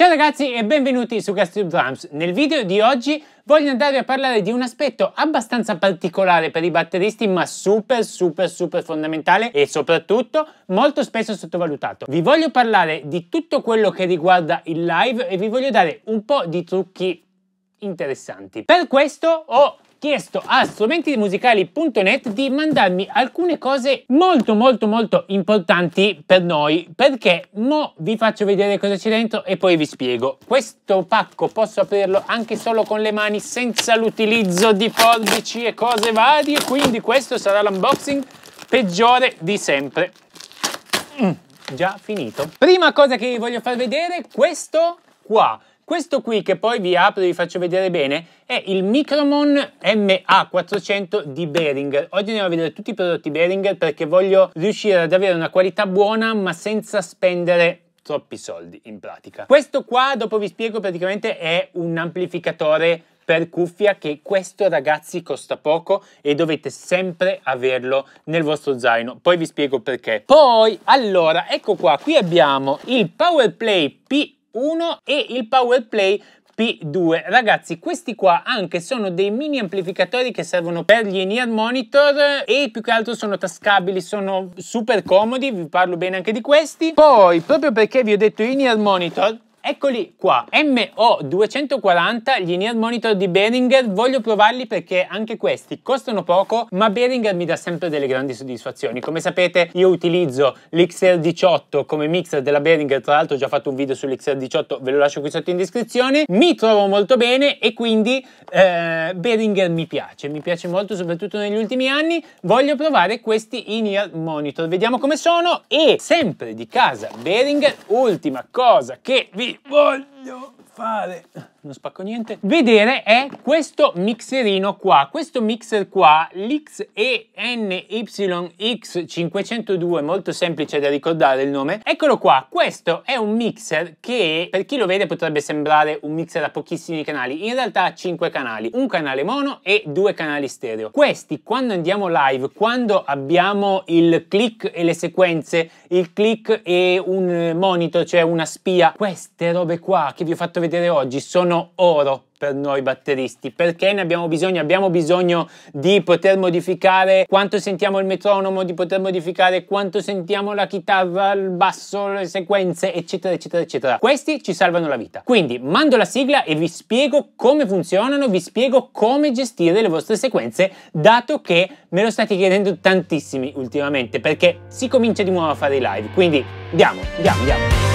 Ciao ragazzi e benvenuti su GasTube Drums. Nel video di oggi voglio andare a parlare di un aspetto abbastanza particolare per i batteristi ma super super super fondamentale e soprattutto molto spesso sottovalutato. Vi voglio parlare di tutto quello che riguarda il live e vi voglio dare un po' di trucchi interessanti. Per questo ho chiesto a strumentimusicali.net di mandarmi alcune cose molto molto molto importanti per noi perché mo vi faccio vedere cosa c'è dentro e poi vi spiego. Questo pacco posso aprirlo anche solo con le mani senza l'utilizzo di forbici e cose varie quindi questo sarà l'unboxing peggiore di sempre. Mm, già finito. Prima cosa che vi voglio far vedere questo qua questo qui che poi vi apro e vi faccio vedere bene è il Micromon MA400 di Behringer. Oggi andiamo a vedere tutti i prodotti Behringer perché voglio riuscire ad avere una qualità buona ma senza spendere troppi soldi in pratica. Questo qua, dopo vi spiego, praticamente è un amplificatore per cuffia che questo ragazzi costa poco e dovete sempre averlo nel vostro zaino poi vi spiego perché poi allora ecco qua qui abbiamo il powerplay p e il Power Play P2. Ragazzi, questi qua anche sono dei mini amplificatori che servono per gli in-ear monitor e più che altro sono tascabili, sono super comodi, vi parlo bene anche di questi. Poi, proprio perché vi ho detto in-ear monitor, Eccoli qua, MO240, gli ear monitor di Behringer, voglio provarli perché anche questi costano poco, ma Behringer mi dà sempre delle grandi soddisfazioni. Come sapete io utilizzo l'XR18 come mixer della Behringer, tra l'altro ho già fatto un video sull'XR18, ve lo lascio qui sotto in descrizione, mi trovo molto bene e quindi eh, Behringer mi piace, mi piace molto soprattutto negli ultimi anni, voglio provare questi in-ear monitor, vediamo come sono e sempre di casa Behringer, ultima cosa che vi voglio fare non spacco niente, vedere è questo mixerino qua. Questo mixer qua, l'XENYX502, molto semplice da ricordare il nome. Eccolo qua, questo è un mixer che per chi lo vede potrebbe sembrare un mixer a pochissimi canali, in realtà ha 5 canali, un canale mono e due canali stereo. Questi quando andiamo live, quando abbiamo il click e le sequenze, il click e un monitor, cioè una spia, queste robe qua che vi ho fatto vedere oggi sono sono oro per noi batteristi. Perché ne abbiamo bisogno? Abbiamo bisogno di poter modificare quanto sentiamo il metronomo, di poter modificare quanto sentiamo la chitarra, il basso, le sequenze, eccetera, eccetera, eccetera. Questi ci salvano la vita. Quindi mando la sigla e vi spiego come funzionano, vi spiego come gestire le vostre sequenze, dato che me lo state chiedendo tantissimi ultimamente, perché si comincia di nuovo a fare i live. Quindi andiamo, andiamo, andiamo.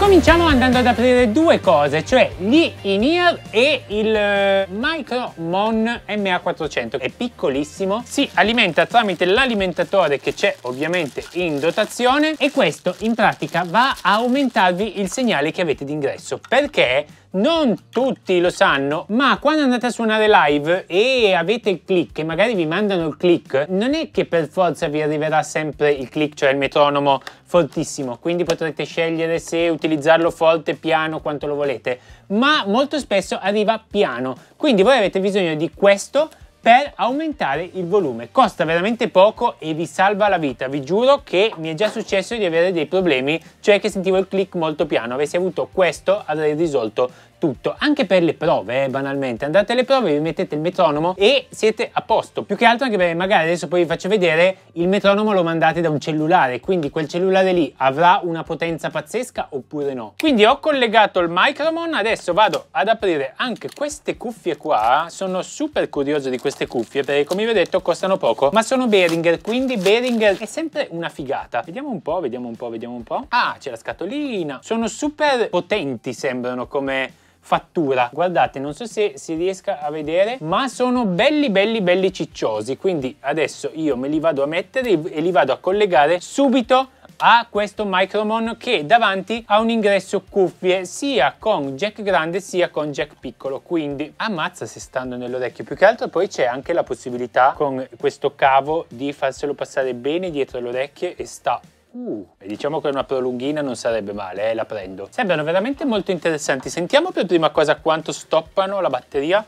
Cominciamo andando ad aprire due cose, cioè gli in-ear e il eh, Micromon MA400. È piccolissimo, si alimenta tramite l'alimentatore che c'è ovviamente in dotazione e questo in pratica va a aumentarvi il segnale che avete d'ingresso perché non tutti lo sanno, ma quando andate a suonare live e avete il click, e magari vi mandano il click, non è che per forza vi arriverà sempre il click, cioè il metronomo fortissimo, quindi potrete scegliere se utilizzarlo forte, piano, quanto lo volete, ma molto spesso arriva piano. Quindi voi avete bisogno di questo per aumentare il volume. Costa veramente poco e vi salva la vita. Vi giuro che mi è già successo di avere dei problemi, cioè che sentivo il click molto piano. Avessi avuto questo avrei risolto tutto, anche per le prove, eh, banalmente. Andate alle prove, vi mettete il metronomo e siete a posto. Più che altro anche perché magari adesso poi vi faccio vedere, il metronomo lo mandate da un cellulare, quindi quel cellulare lì avrà una potenza pazzesca oppure no. Quindi ho collegato il micromon, adesso vado ad aprire anche queste cuffie qua. Sono super curioso di queste cuffie perché come vi ho detto costano poco, ma sono Behringer, quindi Behringer è sempre una figata. Vediamo un po', vediamo un po', vediamo un po'. Ah, c'è la scatolina. Sono super potenti sembrano come fattura. Guardate, non so se si riesca a vedere, ma sono belli belli belli cicciosi, quindi adesso io me li vado a mettere e li vado a collegare subito a questo micromon che davanti ha un ingresso cuffie sia con jack grande sia con jack piccolo quindi ammazza se stanno nell'orecchio più che altro poi c'è anche la possibilità con questo cavo di farselo passare bene dietro le orecchie e sta Uh, diciamo che una prolunghina non sarebbe male, eh, la prendo. Sembrano veramente molto interessanti. Sentiamo per prima cosa quanto stoppano la batteria.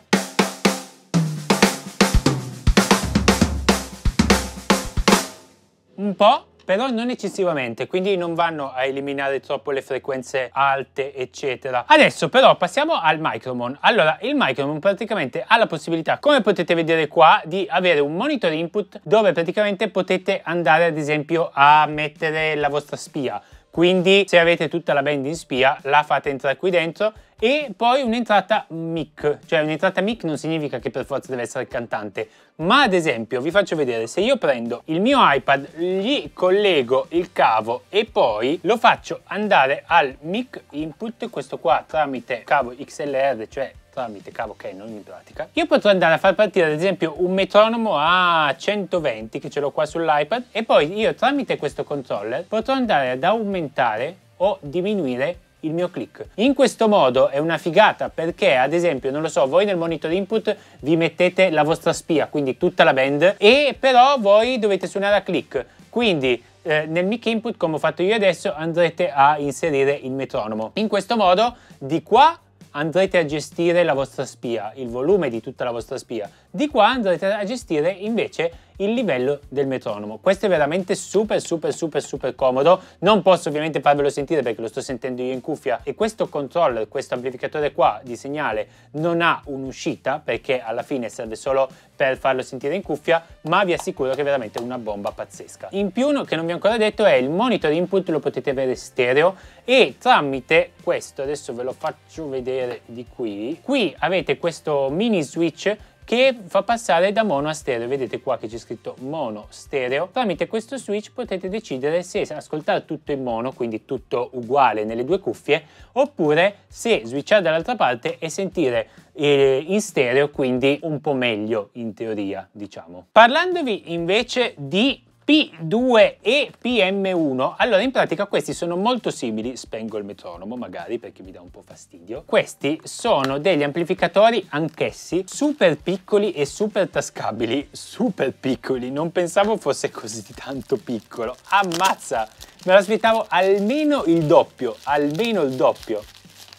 Un po', però non eccessivamente, quindi non vanno a eliminare troppo le frequenze alte, eccetera. Adesso però passiamo al Micromon. Allora, il Micromon praticamente ha la possibilità, come potete vedere qua, di avere un monitor input dove praticamente potete andare ad esempio a mettere la vostra spia. Quindi se avete tutta la band in spia la fate entrare qui dentro e poi un'entrata mic, cioè un'entrata mic non significa che per forza deve essere cantante, ma ad esempio vi faccio vedere se io prendo il mio iPad, gli collego il cavo e poi lo faccio andare al mic input, questo qua tramite cavo XLR, cioè tramite cavo Canon in pratica, io potrò andare a far partire ad esempio un metronomo a 120 che ce l'ho qua sull'iPad e poi io tramite questo controller potrò andare ad aumentare o diminuire il mio click. In questo modo è una figata perché ad esempio, non lo so, voi nel monitor input vi mettete la vostra spia, quindi tutta la band, e però voi dovete suonare a click. Quindi eh, nel mic input, come ho fatto io adesso, andrete a inserire il metronomo. In questo modo di qua andrete a gestire la vostra spia, il volume di tutta la vostra spia. Di qua andrete a gestire invece il livello del metronomo. Questo è veramente super super super super comodo, non posso ovviamente farvelo sentire perché lo sto sentendo io in cuffia e questo controller, questo amplificatore qua di segnale non ha un'uscita perché alla fine serve solo per farlo sentire in cuffia, ma vi assicuro che è veramente una bomba pazzesca. In più, uno che non vi ho ancora detto, è il monitor input lo potete avere stereo e tramite questo, adesso ve lo faccio vedere di qui, qui avete questo mini switch che fa passare da mono a stereo. Vedete qua che c'è scritto mono stereo. Tramite questo switch potete decidere se ascoltare tutto in mono, quindi tutto uguale nelle due cuffie, oppure se switchare dall'altra parte e sentire eh, in stereo, quindi un po' meglio in teoria, diciamo. Parlandovi invece di P2 e PM1. Allora, in pratica questi sono molto simili, spengo il metronomo magari perché mi dà un po' fastidio. Questi sono degli amplificatori anch'essi super piccoli e super tascabili, super piccoli, non pensavo fosse così tanto piccolo. Ammazza! Me l'aspettavo almeno il doppio, almeno il doppio.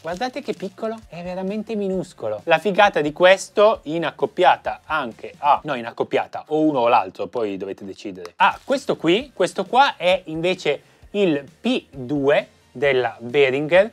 Guardate che piccolo, è veramente minuscolo. La figata di questo in accoppiata anche a, no in accoppiata, o uno o l'altro, poi dovete decidere. Ah, questo qui, questo qua è invece il P2 della Behringer,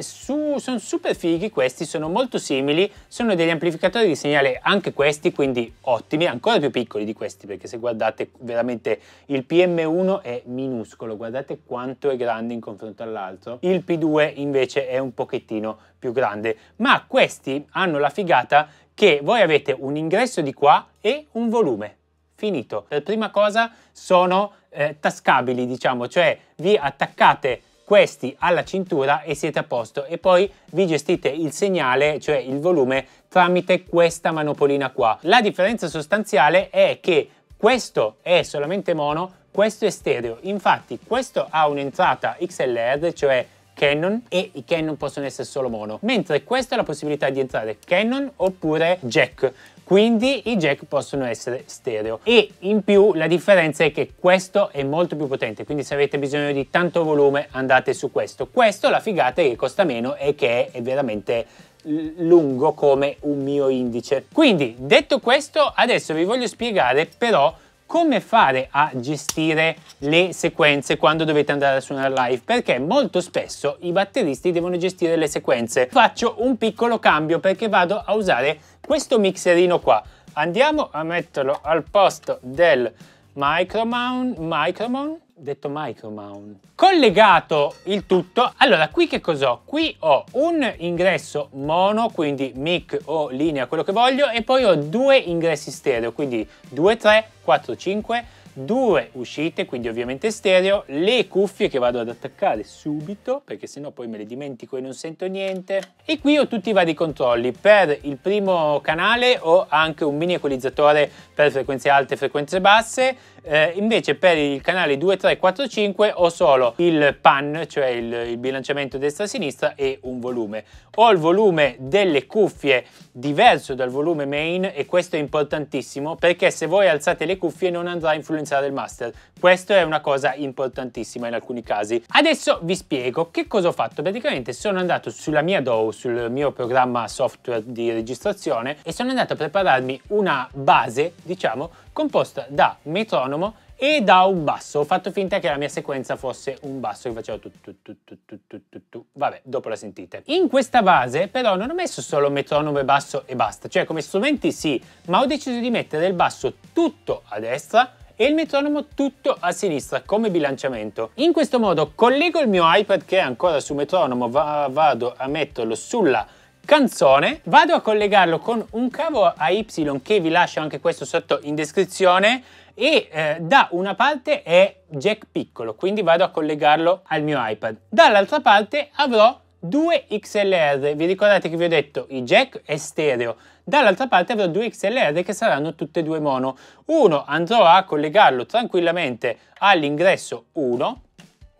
su, sono super fighi questi, sono molto simili, sono degli amplificatori di segnale anche questi, quindi ottimi, ancora più piccoli di questi perché se guardate veramente il PM1 è minuscolo, guardate quanto è grande in confronto all'altro, il P2 invece è un pochettino più grande, ma questi hanno la figata che voi avete un ingresso di qua e un volume, finito. Per prima cosa sono eh, tascabili, diciamo, cioè vi attaccate questi alla cintura e siete a posto e poi vi gestite il segnale, cioè il volume, tramite questa manopolina qua. La differenza sostanziale è che questo è solamente mono, questo è stereo. Infatti questo ha un'entrata XLR, cioè Canon e i Canon possono essere solo mono, mentre questa è la possibilità di entrare Canon oppure jack, quindi i jack possono essere stereo e in più la differenza è che questo è molto più potente quindi se avete bisogno di tanto volume andate su questo questo la figata è che costa meno e che è veramente lungo come un mio indice quindi detto questo adesso vi voglio spiegare però come fare a gestire le sequenze quando dovete andare a suonare live perché molto spesso i batteristi devono gestire le sequenze faccio un piccolo cambio perché vado a usare questo mixerino qua andiamo a metterlo al posto del micromon micromon detto Micro micromount. Collegato il tutto, allora qui che cos'ho? Qui ho un ingresso mono, quindi mic o linea, quello che voglio, e poi ho due ingressi stereo, quindi 2, 3, 4, 5, due uscite, quindi ovviamente stereo, le cuffie che vado ad attaccare subito, perché sennò poi me le dimentico e non sento niente. E qui ho tutti i vari controlli, per il primo canale ho anche un mini equalizzatore per frequenze alte e frequenze basse, eh, invece per il canale 2, 3, 4, 5 ho solo il pan, cioè il, il bilanciamento destra-sinistra e un volume. Ho il volume delle cuffie diverso dal volume main e questo è importantissimo perché se voi alzate le cuffie non andrà a influenzare il master. Questo è una cosa importantissima in alcuni casi. Adesso vi spiego che cosa ho fatto. Praticamente sono andato sulla mia DAW, sul mio programma software di registrazione e sono andato a prepararmi una base, diciamo, composta da metronomo e da un basso. Ho fatto finta che la mia sequenza fosse un basso che faceva tu tu tu tu tu tu tu tu. Vabbè, dopo la sentite. In questa base però non ho messo solo metronomo e basso e basta, cioè come strumenti sì, ma ho deciso di mettere il basso tutto a destra e il metronomo tutto a sinistra come bilanciamento. In questo modo collego il mio iPad che è ancora su metronomo, va, vado a metterlo sulla canzone, vado a collegarlo con un cavo a Y che vi lascio anche questo sotto in descrizione e eh, da una parte è jack piccolo, quindi vado a collegarlo al mio iPad. Dall'altra parte avrò due XLR, vi ricordate che vi ho detto i jack è stereo, dall'altra parte avrò due XLR che saranno tutte e due mono, uno andrò a collegarlo tranquillamente all'ingresso 1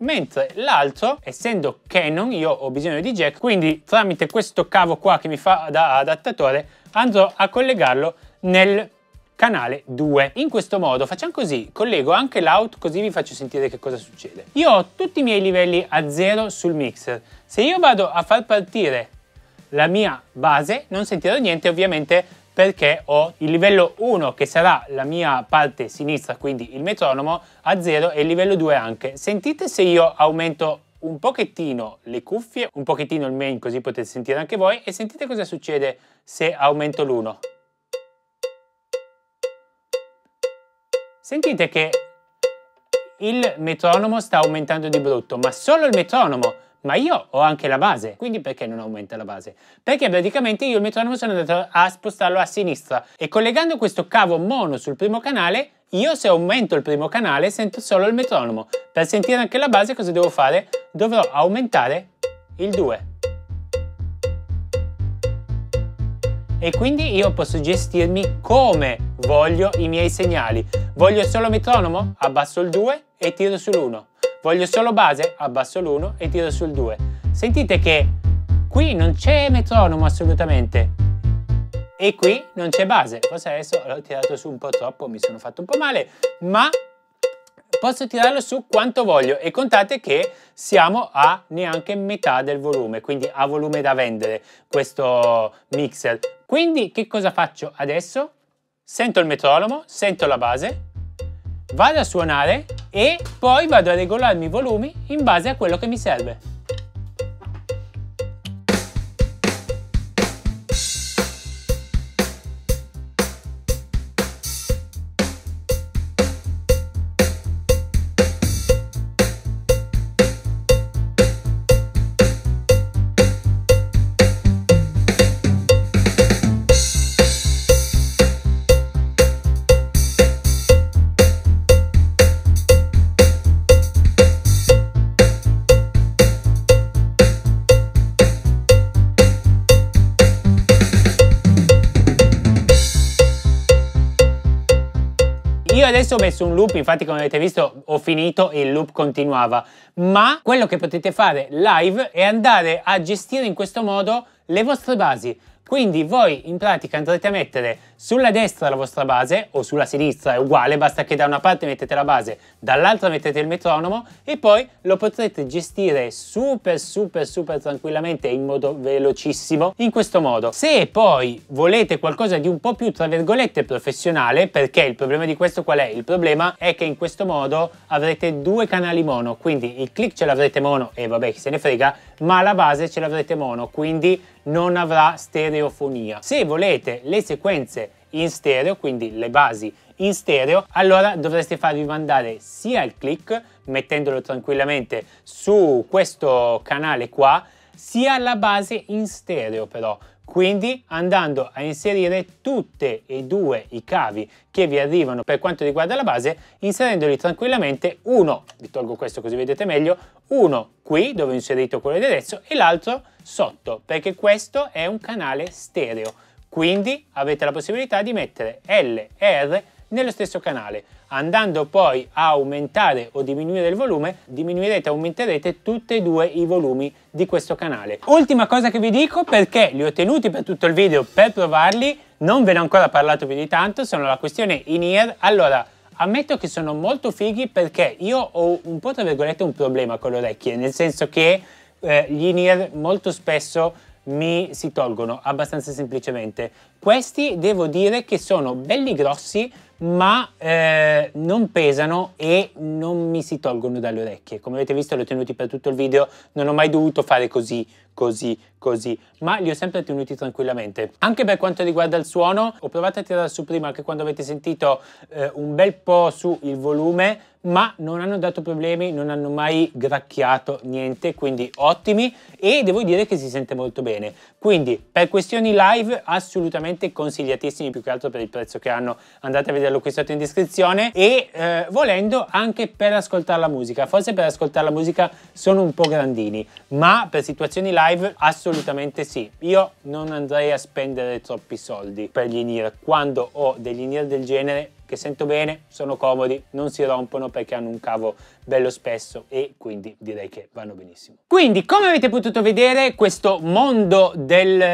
mentre l'altro, essendo Canon, io ho bisogno di jack, quindi tramite questo cavo qua che mi fa da adattatore andrò a collegarlo nel canale 2. In questo modo facciamo così, collego anche l'out così vi faccio sentire che cosa succede. Io ho tutti i miei livelli a zero sul mixer, se io vado a far partire la mia base non sentirò niente ovviamente perché ho il livello 1 che sarà la mia parte sinistra, quindi il metronomo, a 0 e il livello 2 anche. Sentite se io aumento un pochettino le cuffie, un pochettino il main così potete sentire anche voi e sentite cosa succede se aumento l'1. Sentite che il metronomo sta aumentando di brutto, ma solo il metronomo ma io ho anche la base, quindi perché non aumenta la base? Perché praticamente io il metronomo sono andato a spostarlo a sinistra e collegando questo cavo mono sul primo canale io se aumento il primo canale sento solo il metronomo. Per sentire anche la base cosa devo fare? Dovrò aumentare il 2. E quindi io posso gestirmi come voglio i miei segnali. Voglio solo metronomo? Abbasso il 2 e tiro sull'1. Voglio solo base, abbasso l'1 e tiro sul 2. Sentite che qui non c'è metronomo assolutamente. E qui non c'è base. Forse adesso l'ho tirato su un po' troppo, mi sono fatto un po' male, ma posso tirarlo su quanto voglio e contate che siamo a neanche metà del volume, quindi ha volume da vendere questo mixer. Quindi che cosa faccio adesso? Sento il metronomo, sento la base, vado a suonare e poi vado a regolarmi i volumi in base a quello che mi serve. Adesso ho messo un loop, infatti come avete visto ho finito e il loop continuava, ma quello che potete fare live è andare a gestire in questo modo le vostre basi. Quindi voi in pratica andrete a mettere sulla destra la vostra base o sulla sinistra, è uguale, basta che da una parte mettete la base, dall'altra mettete il metronomo e poi lo potrete gestire super super super tranquillamente in modo velocissimo in questo modo. Se poi volete qualcosa di un po' più tra virgolette professionale, perché il problema di questo qual è? Il problema è che in questo modo avrete due canali mono, quindi il click ce l'avrete mono e vabbè chi se ne frega, ma la base ce l'avrete mono, quindi non avrà stereofonia. Se volete le sequenze in stereo, quindi le basi in stereo, allora dovreste farvi mandare sia il click, mettendolo tranquillamente su questo canale qua, sia la base in stereo però quindi andando a inserire tutte e due i cavi che vi arrivano per quanto riguarda la base inserendoli tranquillamente uno vi tolgo questo così vedete meglio uno qui dove ho inserito quello di adesso e l'altro sotto perché questo è un canale stereo quindi avete la possibilità di mettere L e R nello stesso canale andando poi a aumentare o diminuire il volume, diminuirete e aumenterete tutti e due i volumi di questo canale. Ultima cosa che vi dico perché li ho tenuti per tutto il video per provarli, non ve ne ho ancora parlato più di tanto, sono la questione in ear, allora ammetto che sono molto fighi perché io ho un po' tra virgolette un problema con le orecchie, nel senso che eh, gli in ear molto spesso mi si tolgono abbastanza semplicemente. Questi devo dire che sono belli grossi ma eh, non pesano e non mi si tolgono dalle orecchie. Come avete visto li ho tenuti per tutto il video, non ho mai dovuto fare così, così, così, ma li ho sempre tenuti tranquillamente. Anche per quanto riguarda il suono, ho provato a tirare su prima anche quando avete sentito eh, un bel po' su il volume, ma non hanno dato problemi, non hanno mai gracchiato niente, quindi ottimi e devo dire che si sente molto bene. Quindi per questioni live assolutamente consigliatissimi più che altro per il prezzo che hanno, andate a vederlo qui sotto in descrizione e eh, volendo anche per ascoltare la musica, forse per ascoltare la musica sono un po' grandini, ma per situazioni live assolutamente sì. Io non andrei a spendere troppi soldi per gli in-ear quando ho degli in-ear del genere che sento bene, sono comodi, non si rompono perché hanno un cavo bello spesso e quindi direi che vanno benissimo. Quindi come avete potuto vedere questo mondo del,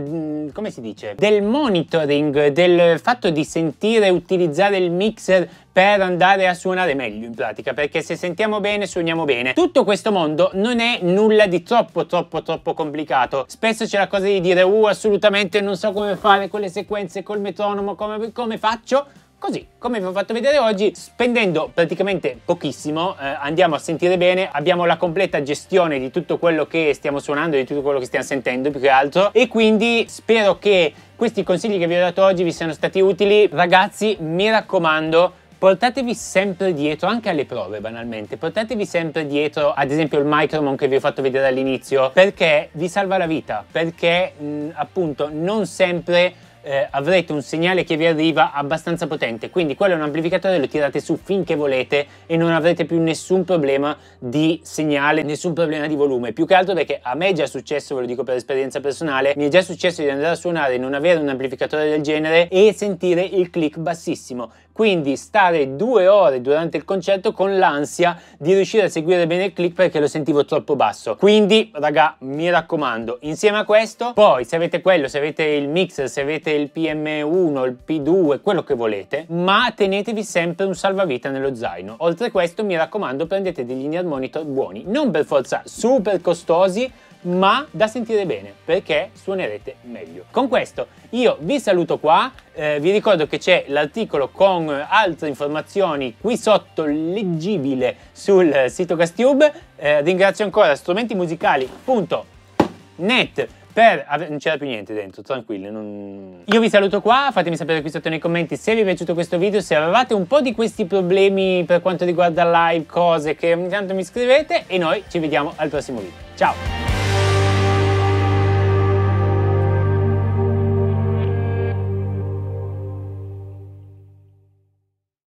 mm, come si dice, del monitoring, del fatto di sentire utilizzare il mixer per andare a suonare meglio in pratica perché se sentiamo bene suoniamo bene tutto questo mondo non è nulla di troppo troppo troppo complicato spesso c'è la cosa di dire uh assolutamente non so come fare con le sequenze col metronomo come, come faccio Così, come vi ho fatto vedere oggi, spendendo praticamente pochissimo, eh, andiamo a sentire bene, abbiamo la completa gestione di tutto quello che stiamo suonando, di tutto quello che stiamo sentendo più che altro e quindi spero che questi consigli che vi ho dato oggi vi siano stati utili. Ragazzi, mi raccomando, portatevi sempre dietro, anche alle prove banalmente, portatevi sempre dietro ad esempio il micromon che vi ho fatto vedere all'inizio perché vi salva la vita, perché mh, appunto non sempre eh, avrete un segnale che vi arriva abbastanza potente, quindi quello è un amplificatore, lo tirate su finché volete e non avrete più nessun problema di segnale, nessun problema di volume, più che altro perché a me è già successo, ve lo dico per esperienza personale, mi è già successo di andare a suonare e non avere un amplificatore del genere e sentire il click bassissimo. Quindi stare due ore durante il concerto con l'ansia di riuscire a seguire bene il click perché lo sentivo troppo basso. Quindi, raga, mi raccomando, insieme a questo, poi se avete quello, se avete il mixer, se avete il PM1, il P2, quello che volete, ma tenetevi sempre un salvavita nello zaino. Oltre a questo, mi raccomando, prendete degli linear monitor buoni, non per forza super costosi, ma da sentire bene perché suonerete meglio. Con questo io vi saluto qua, eh, vi ricordo che c'è l'articolo con eh, altre informazioni qui sotto leggibile sul sito Castube, eh, ringrazio ancora strumentimusicali.net per... non c'era più niente dentro, tranquillo. Non... Io vi saluto qua, fatemi sapere qui sotto nei commenti se vi è piaciuto questo video, se avevate un po' di questi problemi per quanto riguarda live, cose che ogni tanto mi scrivete e noi ci vediamo al prossimo video. Ciao!